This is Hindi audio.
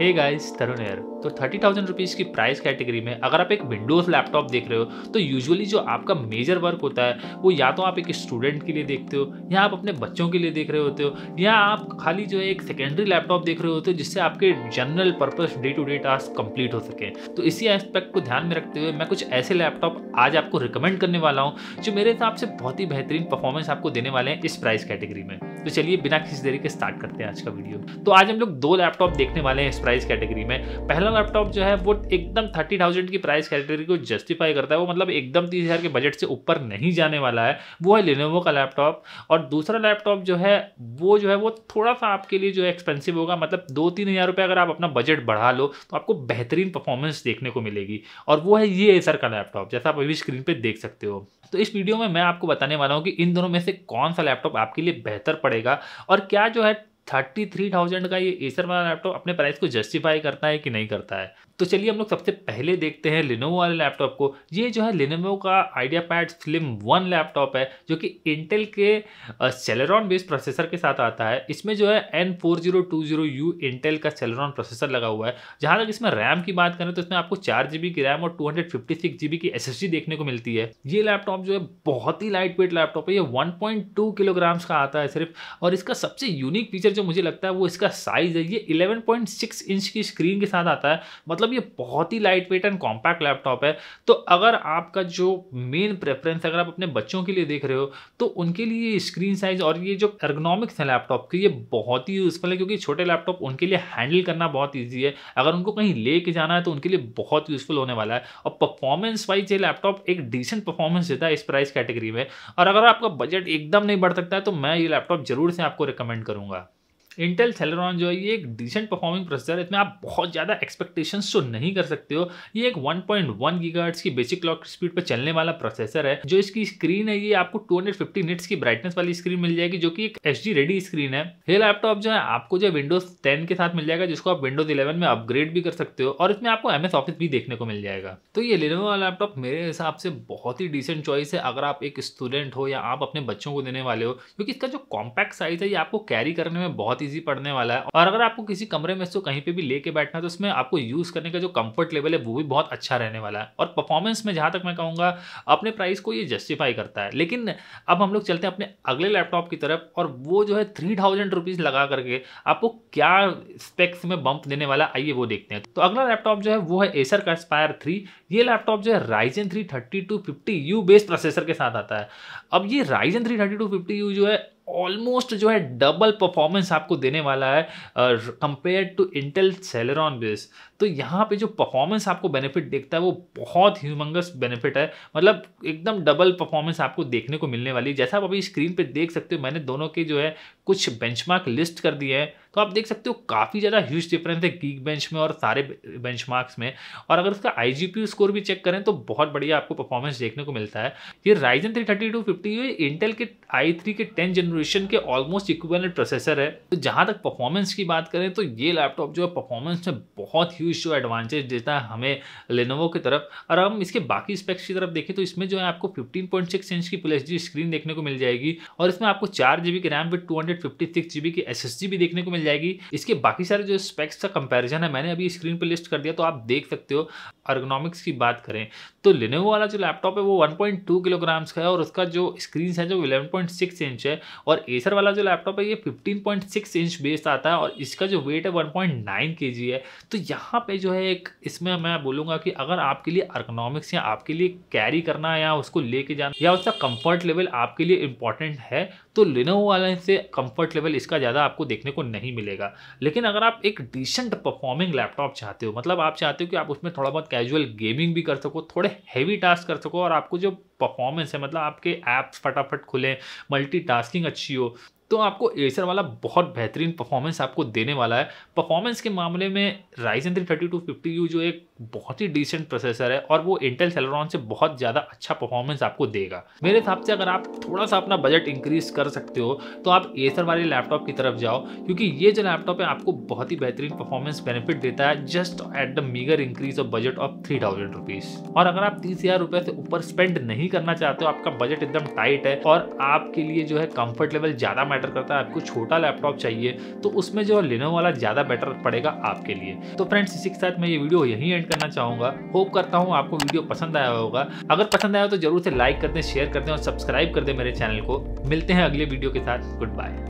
हे गाइस तरुण एयर तो थर्टी थाउजेंड रुपीज़ की प्राइस कैटेगरी में अगर आप एक विंडोज़ लैपटॉप देख रहे हो तो यूजुअली जो आपका मेजर वर्क होता है वो या तो आप एक स्टूडेंट के लिए देखते हो या आप अपने बच्चों के लिए देख रहे होते हो या आप खाली जो है एक सेकेंडरी लैपटॉप देख रहे होते हो जिससे आपके general purpose day to day task complete हो सके तो इसी एस्पेक्ट को ध्यान में रखते हुए मैं कुछ ऐसे लैपटॉप आज आपको रिकमेंड करने वाला हूँ जो मेरे हिसाब से बहुत ही बेहतरीन परफॉर्मेंस आपको देने वाले हैं इस प्राइस कैटेगरी में तो चलिए बिना किसी देरी के स्टार्ट करते हैं आज का वीडियो तो आज हम लोग दो लैपटॉप देखने वाले हैं इस प्राइस कैटेगरी में पहला लैपटॉप जो है वो एकदम थर्टी थाउजेंड की प्राइस कैटेगरी को जस्टिफाई करता है वो मतलब एकदम तीस हज़ार के बजट से ऊपर नहीं जाने वाला है वो है लिनोवो का लैपटॉप और दूसरा लैपटॉप जो है वो जो है वो थोड़ा सा आपके लिए जो है एक्सपेंसिव होगा मतलब दो तीन हज़ार रुपये अगर आप अपना बजट बढ़ा लो तो आपको बेहतरीन परफॉर्मेंस देखने को मिलेगी और वो है ये एसर का लैपटॉप जैसा आप अभी स्क्रीन पर देख सकते हो तो इस वीडियो में मैं आपको बताने वाला हूँ कि इन दोनों में से कौन सा लैपटॉप आपके लिए बेहतर पड़ेगा और क्या जो है थर्टी थ्री थाउजेंड का ये एसर वाला लैपटॉप अपने प्राइस को जस्टिफाई करता है कि नहीं करता है तो चलिए हम लोग सबसे पहले देखते हैं लिनोवो वाले लैपटॉप को ये जो है लिनोवो का IdeaPad slim one laptop है जो कि इंटेल के सेलेरॉन बेस्ड प्रोसेसर के साथ आता है इसमें जो है N four zero two zero U Intel का सेलेरॉन प्रोसेसर लगा हुआ है जहां तक इसमें रैम की बात करें तो इसमें आपको चार जीबी की रैम और two hundred fifty six GB की एस एस डी देखने को मिलती है ये लैपटॉप जो है बहुत ही लाइट वेट लैपटॉप है ये वन पॉइंट टू किलोग्राम्स का आता है सिर्फ और इसका सबसे यूनिक फीचर जो मुझे लगता है वो इसका साइज़ है ये 11.6 इंच की स्क्रीन के साथ आता है मतलब ये बहुत ही lightweight and compact laptop है तो अगर आपका जो मेन प्रेफरेंस अगर आप अपने बच्चों के लिए देख रहे हो तो उनके लिए स्क्रीन साइज़ और ये जो एर्गोनॉमिक्स है लैपटॉप की ये बहुत ही यूज़फुल है क्योंकि छोटे लैपटॉप उनके लिए हैंडल करना बहुत ईजी है अगर उनको कहीं ले जाना है तो उनके लिए बहुत यूज़फुल होने वाला है और परफॉर्मेंस वाइज ये लैपटॉप एक डिसेंट परफॉर्मेंस देता है इस प्राइस कैटेगरी में और अगर आपका बजट एकदम नहीं बढ़ सकता है तो मैं ये लैपटॉप जरूर से आपको रिकमेंड करूंगा इंटेल सेलरॉन जो है ये एक डिसेंट परफॉर्मिंग प्रोसेसर है इसमें आप बहुत ज़्यादा एक्सपेक्टेशंस तो नहीं कर सकते हो ये एक 1.1 पॉइंट गीगाहर्ट्ज की बेसिक क्लॉक स्पीड पर चलने वाला प्रोसेसर है जो इसकी स्क्रीन है ये आपको 250 निट्स की ब्राइटनेस वाली स्क्रीन मिल जाएगी जो कि एक एच रेडी स्क्रीन है ये लैपटॉप जो है आपको जो विंडोज टेन के साथ मिल जाएगा जिसको आप विंडोज इलेवन में अपग्रेड भी कर सकते हो और इसमें आपको एम ऑफिस भी देखने को मिल जाएगा तो ये लेने वाला लैपटॉप मेरे हिसाब से बहुत ही डिसेंट चॉइस है अगर आप एक स्टूडेंट हो या आप अपने बच्चों को देने वाले हो क्योंकि इसका जो कॉम्पैक्ट साइज है ये आपको कैरी करने में बहुत बहुत ईजी पड़ने वाला है और अगर आपको किसी कमरे में इसको कहीं पर भी लेके बैठना है तो इसमें आपको यूज़ करने का जो कंफर्ट लेवल है वो भी बहुत अच्छा रहने वाला है और परफॉर्मेंस में जहां तक मैं कहूंगा अपने प्राइस को ये जस्टिफाई करता है लेकिन अब हम लोग चलते हैं अपने अगले लैपटॉप की तरफ और वो जो है थ्री थाउजेंड रुपीज़ लगा करके आपको क्या स्पेक्स में बंप देने वाला आइए वो देखते हैं तो अगला लैपटॉप जो है वो है एसर का स्पायर थ्री ये लैपटॉप जो है Ryzen three thirty two fifty U based processor के साथ आता है अब ये Ryzen three thirty two fifty U जो है ऑलमोस्ट जो है डबल परफॉर्मेंस आपको देने वाला है compare to Intel Celeron base तो यहाँ पे जो परफॉर्मेंस आपको बेनिफिट देखता है वो बहुत ह्यूमंगस बेनिफिट है मतलब एकदम डबल परफॉर्मेंस आपको देखने को मिलने वाली है जैसा आप अभी स्क्रीन पे देख सकते हो मैंने दोनों के जो है कुछ बेंचमार्क लिस्ट कर दिए हैं तो आप देख सकते हो काफ़ी ज़्यादा ह्यूज डिफरेंस है गीक बेंच में और सारे बेंच में और अगर उसका आई स्कोर भी चेक करें तो बहुत बढ़िया आपको परफॉर्मेंस देखने को मिलता है ये Ryzen three thirty two fifty Intel के आई थ्री के टेन जनरेशन के ऑलमोस्ट इक्वेलेंट प्रोसेसर है तो जहाँ तक परफॉर्मेंस की बात करें तो ये लैपटॉप जो है परफॉर्मेंस में बहुत ह्यूज ह्यूज जो एडवांटेज देता है हमें लेनोवो की तरफ और हम इसके बाकी स्पेक्स की तरफ देखें तो इसमें जो है आपको 15.6 पॉइंट इंच की फुल एच स्क्रीन देखने को मिल जाएगी और इसमें आपको चार जीबी की RAM with two hundred fifty GB की एस भी देखने को मिल जाएगी इसके बाकी सारे जो स्पेक्स का कंपेरिजन है मैंने अभी स्क्रीन पर लिस्ट कर दिया तो आप देख सकते हो अर्गोनॉमिक्स की बात करें तो लेनोवो वाला जो लैपटॉप है वो वन किलोग्राम्स का है और उसका जो स्क्रीन है जो इलेवन इंच है और एसर वाला जो लैपटॉप है ये 15.6 इंच बेस्ड आता है और इसका जो वेट है 1.9 केजी है तो यहाँ यहाँ पे जो है एक इसमें मैं बोलूँगा कि अगर आपके लिए अर्गनॉमिक्स या आपके लिए कैरी करना या उसको लेके जाना या उसका कंफर्ट लेवल आपके लिए इंपॉर्टेंट है तो लिनोवो वाले से कंफर्ट लेवल इसका ज़्यादा आपको देखने को नहीं मिलेगा लेकिन अगर आप एक डिसेंट परफॉर्मिंग लैपटॉप चाहते हो मतलब आप चाहते हो कि आप उसमें थोड़ा बहुत कैजुअल गेमिंग भी कर सको थोड़े हैवी टास्क कर सको और आपको जो परफॉर्मेंस है मतलब आपके ऐप्स फटाफट खुलें टास्किंग अच्छी हो तो आपको एसर वाला बहुत बेहतरीन परफॉर्मेंस आपको देने वाला है परफॉर्मेंस के मामले में Ryzen three thirty two fifty U जो एक बहुत ही डिसेंट प्रोसेसर है और वो इंटेल सेलोरॉन से बहुत ज़्यादा अच्छा परफॉर्मेंस आपको देगा मेरे हिसाब से अगर आप थोड़ा सा अपना बजट इंक्रीज कर सकते हो तो आप एसर वाले लैपटॉप की तरफ जाओ क्योंकि ये जो लैपटॉप है आपको बहुत ही बेहतरीन परफॉर्मेंस बेनिफिट देता है just at the meagre increase of budget of three thousand rupees और अगर आप तीस हज़ार रुपये से ऊपर स्पेंड नहीं करना चाहते हो आपका बजट एकदम टाइट है और आपके लिए जो है कंफर्ट लेवल ज़्यादा मैटर करता है आपको छोटा लैपटॉप चाहिए तो उसमें जो है लेनो वाला ज़्यादा बेटर पड़ेगा आपके लिए तो फ्रेंड्स इसी के साथ मैं ये वीडियो यहीं एंड करना चाहूँगा होप करता हूँ आपको वीडियो पसंद आया होगा अगर पसंद आया हो तो जरूर से लाइक कर दें शेयर कर दें और सब्सक्राइब कर दें मेरे चैनल को मिलते हैं अगले वीडियो के साथ गुड बाय